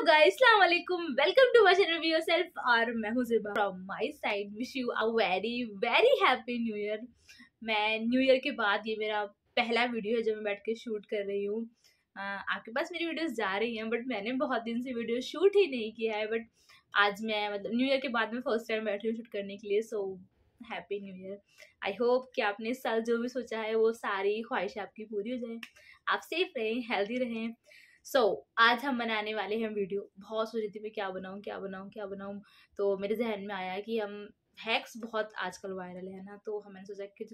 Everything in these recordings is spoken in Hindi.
और मैं जिबा मैं के बाद ये मेरा पहला वीडियो है मैं बैठ के शूट कर रही हूँ आपके पास मेरी वीडियोस जा रही हैं बट मैंने बहुत दिन से वीडियो शूट ही नहीं किया है बट आज मैं मतलब न्यू ईयर के बाद में फर्स्ट टाइम बैठ रही हूँ शूट करने के लिए so happy new year I hope कि आपने इस साल जो भी सोचा है वो सारी ख्वाहिशें आपकी पूरी हो जाए आप सेफ रहें हेल्दी रहें सो so, आज हम बनाने वाले हैं वीडियो बहुत सोच रही थी मैं क्या बनाऊँ क्या बनाऊँ क्या बनाऊँ तो मेरे जहन में आया कि हम हैक्स बहुत आजकल वायरल है ना तो हमने सोचा कि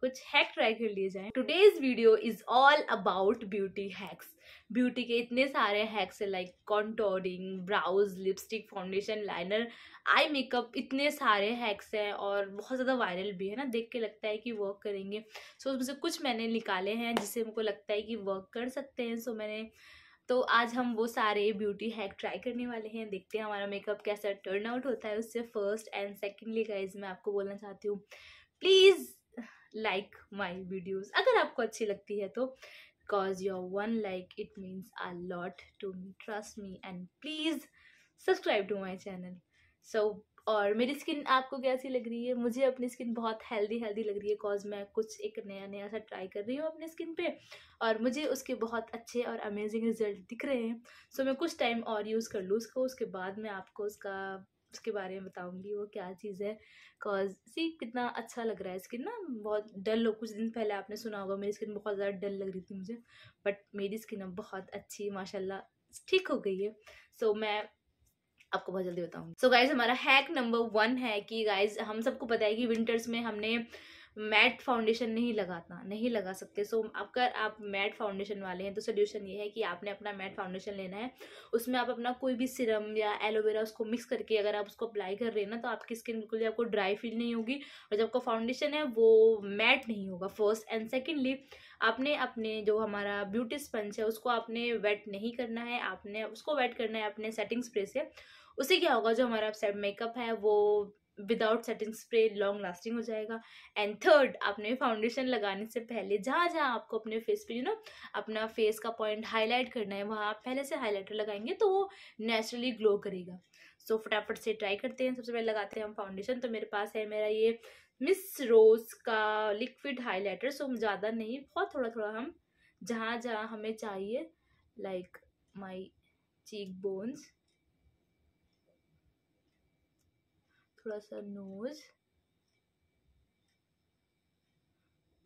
कुछ हैक ट्राई कर लिए जाए today's video is all about beauty hacks beauty के इतने सारे हैक्स है like contouring brows lipstick foundation liner eye makeup इतने सारे हैक्स हैं और बहुत ज़्यादा वायरल भी है ना देख के लगता है कि वर्क करेंगे सो so, उसमें से कुछ मैंने निकाले हैं जिससे हमको लगता है कि वर्क कर सकते हैं सो so, मैंने तो आज हम वो सारे ब्यूटी हैक ट्राई करने वाले हैं देखते हैं हमारा मेकअप कैसा टर्न आउट होता है उससे फर्स्ट एंड सेकेंडली गाइज मैं आपको बोलना चाहती हूँ प्लीज़ लाइक माई वीडियोज़ अगर आपको अच्छी लगती है तो because your one like it means a lot to me trust me and please subscribe to my channel so और मेरी स्किन आपको कैसी लग रही है मुझे अपनी स्किन बहुत हेल्दी हेल्दी लग रही है बिकॉज मैं कुछ एक नया नया सा ट्राई कर रही हूँ अपने स्किन पे और मुझे उसके बहुत अच्छे और अमेजिंग रिजल्ट दिख रहे हैं सो मैं कुछ टाइम और यूज़ कर लूँ उसको उसके बाद मैं आपको उसका उसके बारे में बताऊंगी वो क्या चीज़ है बिकॉज सी कितना अच्छा लग रहा है स्किन ना बहुत डल हो कुछ दिन पहले आपने सुना होगा मेरी स्किन बहुत ज़्यादा डल लग रही थी मुझे बट मेरी स्किन अब बहुत अच्छी माशाल्लाह ठीक हो गई है सो so, मैं आपको बहुत जल्दी बताऊंगी सो गाइज हमारा हैक नंबर वन है कि गाइज हम सबको पता है कि विंटर्स में हमने मैट फाउंडेशन नहीं लगाता नहीं लगा सकते सो so, आप मैट फाउंडेशन वाले हैं तो सोल्यूशन ये है कि आपने अपना मैट फाउंडेशन लेना है उसमें आप अपना कोई भी सिरम या एलोवेरा उसको मिक्स करके अगर आप उसको अप्लाई कर रहे हैं ना तो आपकी स्किन बिल्कुल आपको ड्राई फील नहीं होगी और जब आपका फाउंडेशन है वो मैट नहीं होगा फर्स्ट एंड सेकेंडली आपने अपने जो हमारा ब्यूटी स्पंज है उसको आपने वेट नहीं करना है आपने उसको वेट करना है अपने सेटिंग स्प्रे से उससे क्या होगा जो हमारा मेकअप है वो without setting spray long lasting हो जाएगा एंड थर्ड आपने फाउंडेशन लगाने से पहले जहाँ जहाँ आपको अपने फेस पे यू नो अपना फेस का पॉइंट हाईलाइट करना है वहाँ आप पहले से हाईलाइटर लगाएंगे तो वो नेचुरली ग्लो करेगा सो so, फटाफट से ट्राई करते हैं सबसे पहले लगाते हैं हम फाउंडेशन तो मेरे पास है मेरा ये मिस रोज़ का लिक्विड हाईलाइटर सो ज़्यादा नहीं बहुत थोड़ा थोड़ा हम जहाँ जहाँ हमें चाहिए लाइक माई चीक बोन्स थोड़ा सा नोज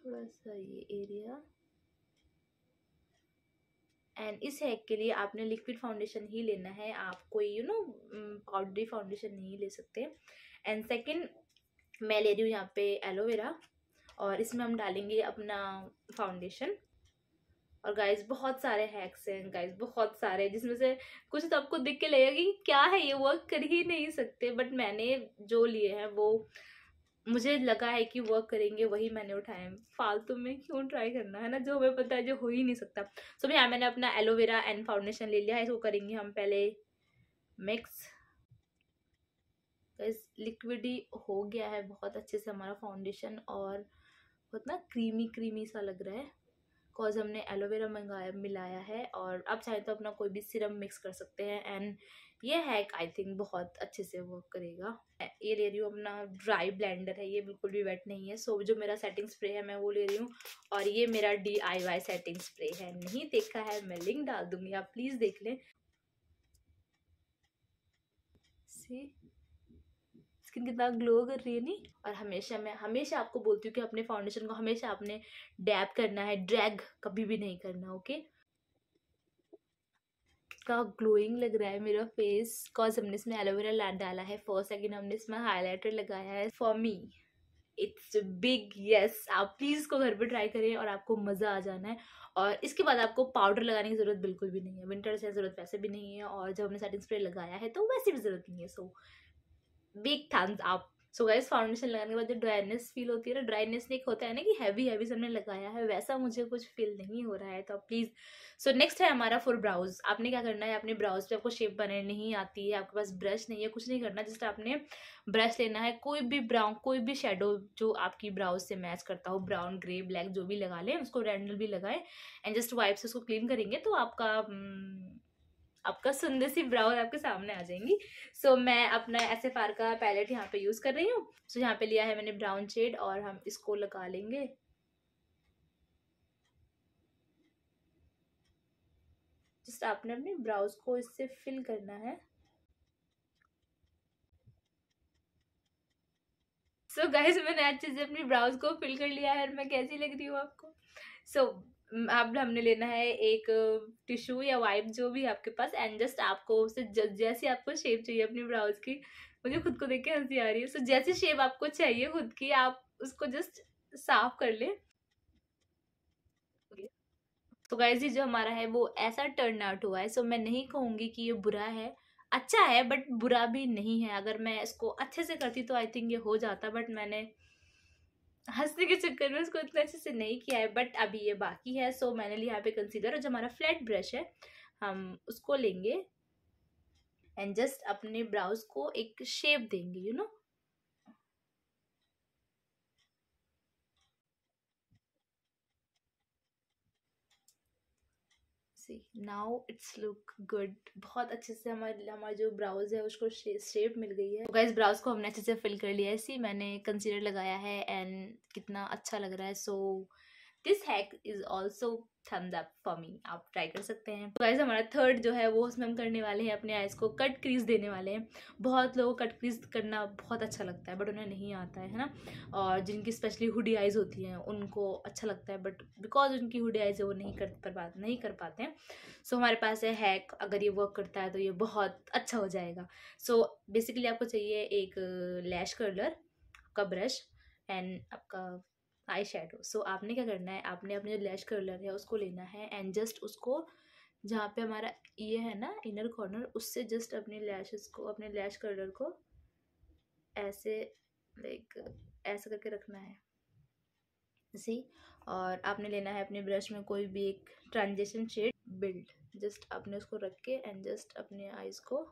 थोड़ा सा ये एरिया एंड इस हैक के लिए आपने लिक्विड फाउंडेशन ही लेना है आप कोई यू नो पाउडरी फाउंडेशन नहीं ले सकते एंड सेकेंड मैं ले रही हूँ यहाँ पे एलोवेरा और इसमें हम डालेंगे अपना फाउंडेशन और गाइस बहुत सारे हैक्स हैं गाइस बहुत सारे जिसमें से कुछ तो आपको दिख के लगेगा कि क्या है ये वर्क कर ही नहीं सकते बट मैंने जो लिए हैं वो मुझे लगा है कि वर्क करेंगे वही मैंने उठाए हैं फालतू में क्यों ट्राई करना है ना जो हमें पता है जो हो ही नहीं सकता सो so, भैया मैंने अपना एलोवेरा एंड फाउंडेशन ले लिया है इसको करेंगे हम पहले मिक्स बस लिक्विडी हो गया है बहुत अच्छे से हमारा फाउंडेशन और बहुत ना क्रीमी क्रीमी सा लग रहा है बिकॉज हमने एलोवेरा मंगाया मिलाया है और आप चाहे तो अपना कोई भी सिरम मिक्स कर सकते हैं एंड ये हैक आई थिंक बहुत अच्छे से वर्क करेगा ये ले रही हूँ अपना ड्राई ब्लेंडर है ये बिल्कुल भी वेट नहीं है सो so, जो मेरा सेटिंग स्प्रे है मैं वो ले रही हूँ और ये मेरा D I Y setting spray है नहीं देखा है मैं लिंक डाल दूंगी आप प्लीज़ देख लें सी स्किन कितना ग्लो कर रही है नहीं और हमेशा मैं हमेशा आपको बोलती हूँ कि अपने फाउंडेशन को हमेशा आपने डैप करना है ड्रैग कभी भी नहीं करना ओके का ग्लोइंग लग रहा है मेरा फेस कॉज हमने इसमें एलोवेरा डाला है फॉर सेकेंड हमने इसमें हाईलाइटर लगाया है for me it's big yes आप प्लीज़ को घर पे ट्राई करें और आपको मज़ा आ जाना है और इसके बाद आपको पाउडर लगाने की ज़रूरत बिल्कुल भी नहीं है विंटर से ज़रूरत वैसे भी नहीं है और जब हमने सेटिंग स्प्रे लगाया है तो वैसे भी ज़रूरत नहीं है so so, big thumbs up so guys foundation लगाने के बाद जो ड्राइनेस फील होती है ना ड्राइनेस एक होता है ना कि हैवी हैवी सबने लगाया है वैसा मुझे कुछ फील नहीं हो रहा है तो प्लीज़ सो नेक्स्ट है हमारा फुल ब्राउज आपने क्या करना है अपने ब्राउज पे आपको शेप बनाने नहीं आती है आपके पास ब्रश नहीं है कुछ नहीं करना जस्ट आपने ब्रश लेना है कोई भी ब्राउन कोई भी शेडो जो आपकी ब्राउज से मैच करता हो ब्राउन ग्रे ब्लैक जो भी लगा लें उसको रैंडल भी लगाएं एंड जस्ट वाइप से उसको क्लीन करेंगे तो आपका हम्म, आपका सुंदर सी ब्राउन आपके सामने आ जाएंगी सो so, मैं अपना एस एफ आर का पैलेट यहाँ पे यूज़ कर रही हूँ सो so, यहाँ पे लिया है मैंने ब्राउन शेड और हम इसको लगा लेंगे जस्ट आपने अपने ब्राउज को इससे फिल करना है सो so गाइज मैंने अच्छे से अपनी ब्राउज को फिल कर लिया है और मैं कैसी लग रही हूँ आपको सो so, अब हमने लेना है एक टिश्यू या वाइप जो भी आपके पास एंड जस्ट आपको उसे जैसी आपको शेप चाहिए अपनी ब्राउज की मुझे खुद को देख के हंसी आ रही है सो जैसी शेप आपको चाहिए खुद की आप उसको जस्ट साफ कर ले तो गाइज ये जो हमारा है वो ऐसा टर्न आउट हुआ है सो मैं नहीं कहूंगी कि ये बुरा है अच्छा है बट बुरा भी नहीं है अगर मैं इसको अच्छे से करती तो आई थिंक ये हो जाता बट मैंने हंसने के चक्कर में उसको इतना अच्छे से नहीं किया है बट अभी ये बाकी है सो मैंने यहाँ पे कंसीडर और जो हमारा फ्लैट ब्रश है हम उसको लेंगे एंड जस्ट अपने ब्राउज को एक शेप देंगे you you know know? See now it's look good बहुत अच्छे से हमारे हमारा जो ब्राउज है उसको शेप मिल गई है तो गाइज ब्राउज को हमने अच्छे से फिल कर लिया है सी मैंने कंसीलर लगाया है एंड कितना अच्छा लग रहा है so this hack is also thumbs up for me आप ट्राई कर सकते हैं तो गाइज हमारा थर्ड जो है वो उसमें हम करने वाले हैं अपने आइज़ को कट क्रीज देने वाले हैं बहुत लोगों को कट क्रीज करना बहुत अच्छा लगता है बट उन्हें नहीं आता है ना और जिनकी स्पेशली हुडी आइज़ होती हैं उनको अच्छा लगता है बट बिकॉज उनकी हुडी आइज़ है वो नहीं कर पा नहीं कर पाते हैं सो so, हमारे पास है हैक अगर ये वर्क करता है तो ये बहुत अच्छा हो जाएगा सो so, बेसिकली आपको चाहिए एक लैश uh, कर्लर आपका ब्रश एंड आपका आई शेडो सो आपने क्या करना है आपने अपने जो लैश कर्लर है उसको लेना है एंड जस्ट उसको जहाँ पे हमारा ये है ना इनर कॉर्नर उससे जस्ट अपने लैशेस को अपने लैश कर्लर को ऐसे लाइक ऐसा करके रखना है सी और आपने लेना है अपने ब्रश में कोई भी एक ट्रांजेक्शन शेड बिल्ड जस्ट आपने उसको रख के एंड जस्ट अपने आईज को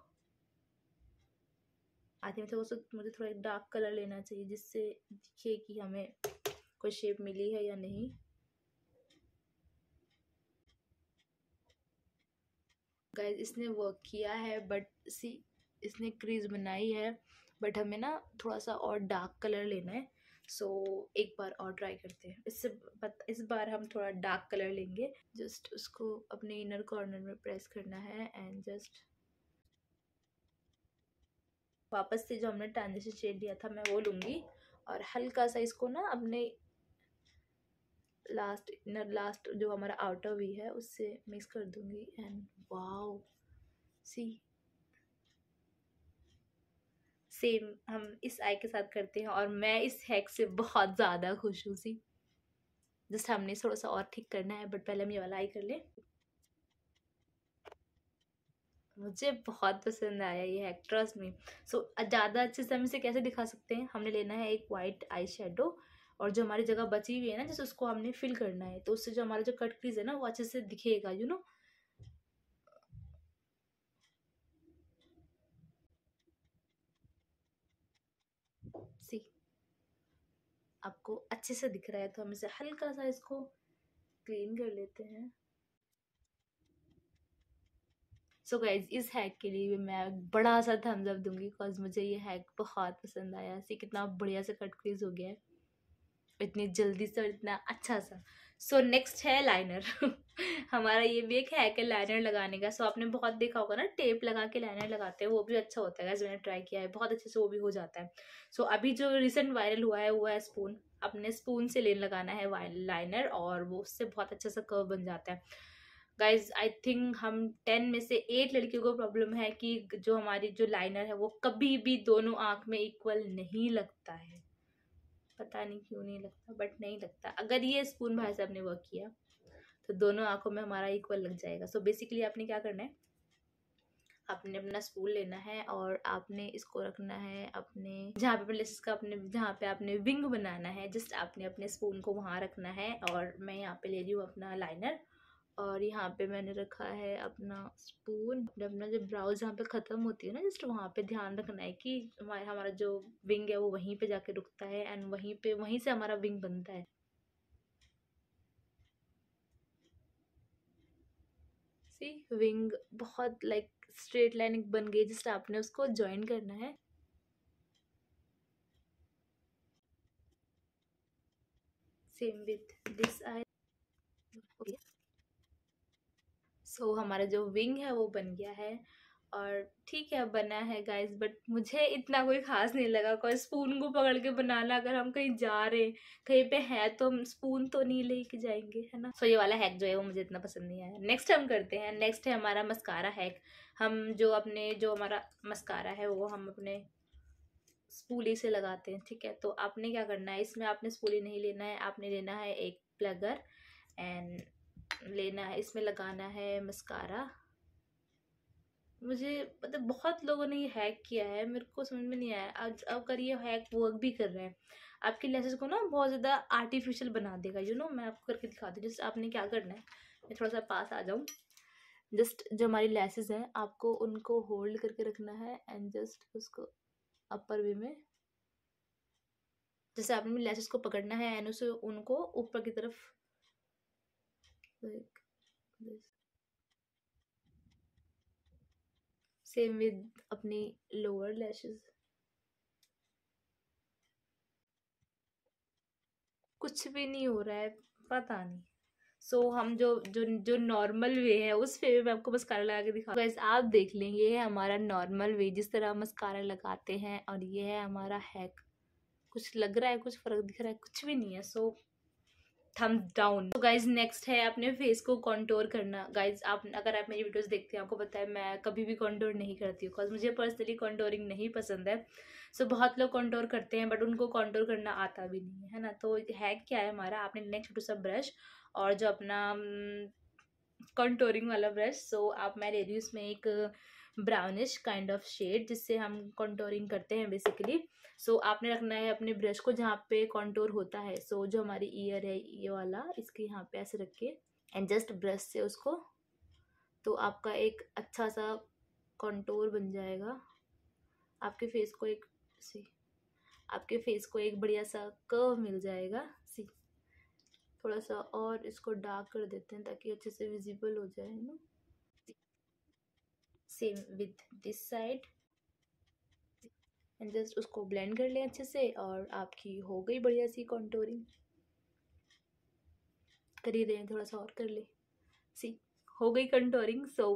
आई थिंक मतलब मुझे थोड़ा एक डार्क कलर लेना चाहिए जिससे दिखे कि हमें कोई शेप मिली है या नहीं गाइज इसने वर्क किया है बट सी इसने क्रीज बनाई है बट हमें ना थोड़ा सा और डार्क कलर लेना है सो so, एक बार और ट्राई करते हैं इससे इस बार हम थोड़ा डार्क कलर लेंगे जस्ट उसको अपने इनर कॉर्नर में प्रेस करना है एंड जस्ट वापस से जो हमने ट्रांजेक्शन शेड दिया था मैं वो लूँगी और हल्का सा इसको ना अपने लास्ट इनर लास्ट जो हमारा आउटर वी है उससे मिक्स कर दूंगी एंड वाओ सी सेम हम इस आई के साथ करते हैं और मैं इस हैक से बहुत ज़्यादा खुश हूँ सी जस्ट हमने थोड़ा सा और ठीक करना है बट पहले हम ये वाला आई कर लें मुझे बहुत पसंद आया ये हैक ट्रस्ट में सो so, ज़्यादा अच्छे से हम इसे कैसे दिखा सकते हैं हमने लेना है एक वाइट आई शेडो और जो हमारी जगह बची हुई है ना जैसे उसको हमने फिल करना है तो उससे जो हमारा जो कट क्रीज है ना वो अच्छे से दिखेगा यू नो सी आपको अच्छे से दिख रहा है तो हम इसे हल्का सा इसको क्लीन कर लेते हैं सो गाइज इस हैक के लिए भी मैं बड़ा सा थम्स अप दूंगी बिकॉज मुझे ये हैक बहुत पसंद आया सी कितना बढ़िया से कट क्रीज हो गया है इतनी जल्दी से और इतना अच्छा सा सो so, नेक्स्ट है लाइनर हमारा ये भी एक है कि लाइनर लगाने का सो so, आपने बहुत देखा होगा ना टेप लगा के लाइनर लगाते हैं वो भी अच्छा होता है मैंने ट्राई किया है बहुत अच्छे से वो भी हो जाता है सो so, अभी जो रिसेंट वायरल हुआ है वो है स्पून अपने स्पून से लेन लगाना है लाइनर और वो उससे बहुत अच्छा सा कर्व बन जाता है गाइज आई थिंक हम टेन में से एट लड़कियों को प्रॉब्लम है कि जो हमारी जो लाइनर है वो कभी भी दोनों आँख में इक्वल नहीं लगता है पता नहीं क्यों नहीं लगता बट नहीं लगता अगर ये स्पून भाई साहब ने वर्क किया तो दोनों आंखों में हमारा इक्वल लग जाएगा सो so बेसिकली आपने क्या करना है आपने अपना स्पून लेना है और आपने इसको रखना है अपने जहाँ पे अपने का अपने जहाँ पे आपने विंग बनाना है जस्ट आपने अपने स्पून को वहाँ रखना है और मैं यहाँ पे ले रही हूँ अपना लाइनर और यहाँ पे मैंने रखा है अपना स्पून अपना जो ब्राउज यहाँ पे ख़त्म होती है ना जस्ट वहाँ पे ध्यान रखना है कि हमारा हमारा जो विंग है वो वहीं पे जाके रुकता है एंड वहीं पे वहीं से हमारा विंग बनता है सी विंग बहुत लाइक स्ट्रेट लाइन बन गई जस्ट आपने उसको ज्वाइन करना है same with this eye so so, हमारा जो विंग है वो बन गया है और ठीक है बना है गाइस बट मुझे इतना कोई खास नहीं लगा कोई स्पून को पकड़ के बनाना अगर हम कहीं जा रहे हैं कहीं पे है तो हम स्पून तो नहीं लेके जाएंगे है ना सो so, ये वाला हैक जो है वो मुझे इतना पसंद नहीं आया नेक्स्ट हम करते हैं नेक्स्ट है हमारा मस्कारा हैक हम जो अपने जो हमारा मस्कारा है वो हम अपने स्पूली से लगाते हैं ठीक है तो आपने क्या करना है इसमें आपने स्पूली नहीं लेना है आपने लेना है एक प्लगर एंड लेना है इसमें लगाना है मस्कारा मुझे मतलब बहुत लोगों ने ये हैक किया है मेरे को समझ में नहीं आया आज अब कर ये हैक वर्क भी कर रहे हैं आपके लेसेस को ना बहुत ज़्यादा आर्टिफिशियल बना देगा यू नो मैं आपको करके दिखा दूँ जस्ट आपने क्या करना है मैं थोड़ा सा पास आ जाऊँ जस्ट जो हमारी लेसेस हैं आपको उनको होल्ड करके रखना है एंड जस्ट उसको अपर वे में जैसे आपने लेसेस को पकड़ना है एंड उसे उनको ऊपर की तरफ like this same with अपनी lower lashes कुछ भी नहीं हो रहा है पता नहीं सो so, हम जो जो जो नॉर्मल वे है उस वे में आपको मस्कारा लगा के दिखा वैसे आप देख लें ये है हमारा नॉर्मल वे जिस तरह हम मस्कारा लगाते हैं और ये है हमारा हैक कुछ लग रहा है कुछ फ़र्क दिख रहा है कुछ भी नहीं है सो so, थम डाउन तो गाइज नेक्स्ट है अपने फेस को कॉन्टोर करना गाइज आप अगर आप मेरी वीडियोज देखते हैं आपको पता है मैं कभी भी कॉन्टोर नहीं करती हूँ बिकॉज मुझे पर्सनली कॉन्टोरिंग नहीं पसंद है सो so, बहुत लोग कॉन्टोर करते हैं बट उनको कॉन्टोर करना आता भी नहीं है ना तो है क्या है हमारा आपने नेक्स्ट छोटू सा ब्रश और जो अपना कॉन्टोरिंग हम्म, वाला ब्रश सो so, आप मैं ले रही हूँ उसमें एक ब्राउनिश काइंड ऑफ शेड जिससे हम कॉन्टोरिंग करते हैं बेसिकली सो so, आपने रखना है अपने ब्रश को जहाँ पे कॉन्टोर होता है सो so, जो हमारी ईयर है ये वाला इसके यहाँ पे ऐसे रख के एंड जस्ट ब्रश से उसको तो आपका एक अच्छा सा कॉन्टोर बन जाएगा आपके फेस को एक सी आपके फेस को एक बढ़िया सा कर्व मिल जाएगा सी थोड़ा सा और इसको डार्क कर देते हैं ताकि अच्छे से विजिबल हो जाए ना same with this side and just उसको ब्लेंड कर लें अच्छे से और आपकी हो गई बढ़िया सी कॉन्टोरिंग करी दें थोड़ा सा और कर ले सी हो गई कंटोरिंग सो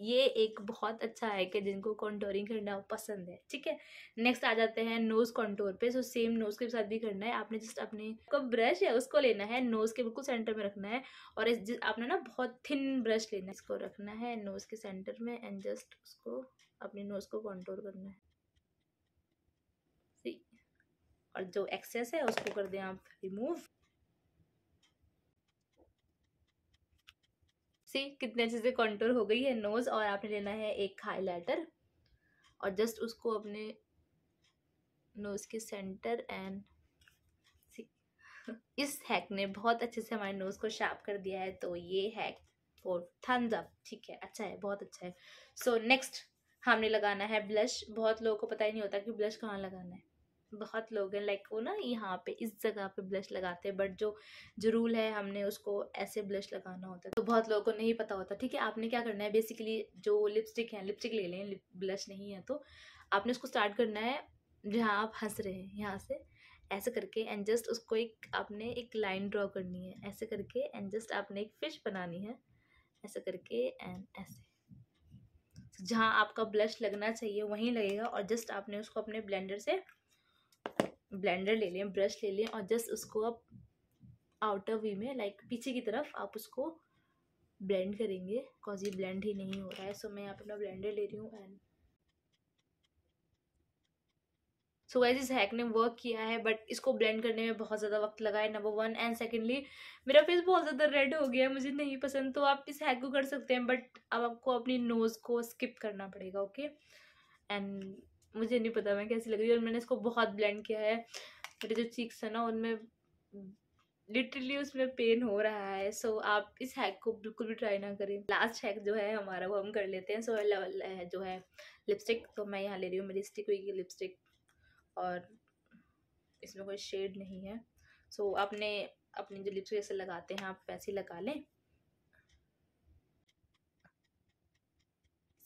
ये एक बहुत अच्छा है कि जिनको कॉन्टोरिंग करना पसंद है ठीक है नेक्स्ट आ जाते हैं नोज़ कॉन्टोर पे सो सेम नोज़ के साथ भी करना है आपने जस्ट अपने का ब्रश है उसको लेना है नोज़ के बिल्कुल सेंटर में रखना है और इस आपने ना बहुत थिन ब्रश लेना है इसको रखना है नोज़ के सेंटर में एंड जस्ट उसको अपने नोज़ को कॉन्टोर करना है और जो एक्सेस है उसको कर दें आप रिमूव सी कितने अच्छे से कंटूर हो गई है नोज़ और आपने लेना है एक हाईलाइटर और जस्ट उसको अपने नोज़ के सेंटर एंड इस हैक ने बहुत अच्छे से हमारे नोज़ को शार्प कर दिया है तो ये हैक फॉर थम्स अप ठीक है अच्छा है बहुत अच्छा है सो so, नेक्स्ट हमने लगाना है ब्लश बहुत लोगों को पता ही नहीं होता कि ब्लश कहाँ लगाना है बहुत लोग हैं लाइक वो ना यहाँ पे इस जगह पे ब्लश लगाते हैं बट जो जो रूल है हमने उसको ऐसे ब्लश लगाना होता है तो बहुत लोगों को नहीं पता होता ठीक है आपने क्या करना है बेसिकली जो लिपस्टिक है लिपस्टिक ले लें ब्लश नहीं है तो आपने उसको स्टार्ट करना है जहाँ आप हंस रहे हैं यहाँ से ऐसे करके एंड जस्ट उसको एक आपने एक लाइन ड्रॉ करनी है ऐसे करके एंड जस्ट आपने एक फिश बनानी है ऐसे करके एंड ऐसे जहाँ आपका ब्लश लगना चाहिए वहीं लगेगा और जस्ट आपने उसको अपने ब्लेंडर से ब्लेंडर ले लें ब्रश ले लें और जस्ट उसको आप आउटर वी में लाइक पीछे की तरफ आप उसको ब्लेंड करेंगे बिकॉज ये ब्लेंड ही नहीं हो रहा है सो so, मैं यहाँ पर अपना ब्लेंडर ले रही हूँ एंड सो गाइज इस हैक ने वर्क किया है बट इसको ब्लेंड करने में बहुत ज़्यादा वक्त लगा है नंबर वन एंड सेकेंडली मेरा फेस बहुत ज़्यादा रेड हो गया है मुझे नहीं पसंद तो आप इस हैक को कर सकते हैं बट अब आपको अपनी नोज़ को स्किप करना पड़ेगा ओके एंड मुझे नहीं पता मैं कैसी लग रही और मैंने इसको बहुत ब्लेंड किया है मेरे जो चीक्स है ना उनमें लिटरली उसमें पेन हो रहा है सो so, आप इस हैक को बिल्कुल भी ट्राई ना करें लास्ट हैक जो है हमारा वो हम कर लेते हैं सो so, eh, जो है लिपस्टिक तो मैं यहाँ ले रही हूँ मेरी स्टिक हुई लिपस्टिक और इसमें कोई शेड नहीं है सो so, आपने अपनी जो लिपस्टिक ऐसे लगाते हैं आप वैसे ही लगा लें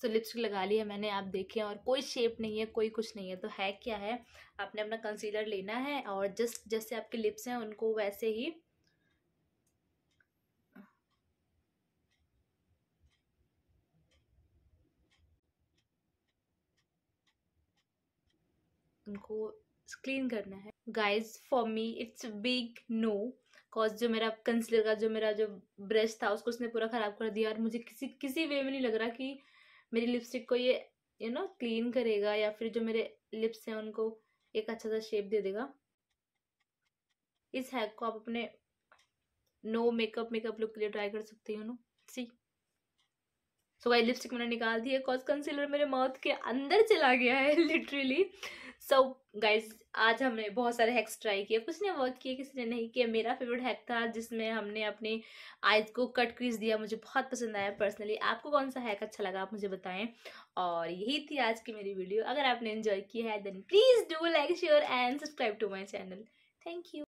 सो so, लिपस्टिक लगा ली है मैंने आप देखे और कोई शेप नहीं है कोई कुछ नहीं है तो है क्या है आपने अपना कंसीलर लेना है और जस्ट जैसे आपके लिप्स हैं उनको वैसे ही उनको क्लीन करना है guys for me it's big no cause जो मेरा कंसिलर का जो मेरा जो ब्रश था उसको उसने पूरा ख़राब कर दिया और मुझे किसी किसी वे में नहीं लग रहा कि मेरी लिपस्टिक को ये यू नो क्लीन करेगा या फिर जो मेरे लिप्स हैं उनको एक अच्छा सा शेप दे देगा इस हैक को आप अपने नो मेकअप मेकअप लुक के लिए ट्राई कर सकते हो no see so guys lipstick मैंने निकाल दी है कॉज कंसीलर मेरे माउथ के अंदर चला गया है लिटरली सो so, गाइस आज हमने बहुत सारे हैक्स ट्राई किए कुछ ने वर्क किए किसी ने नहीं किया मेरा फेवरेट हैक था जिसमें हमने अपने आइज को कट क्रीज दिया मुझे बहुत पसंद आया पर्सनली आपको कौन सा हैक अच्छा लगा आप मुझे बताएं और यही थी आज की मेरी वीडियो अगर आपने इन्जॉय किया है then please do like share and subscribe to my channel thank you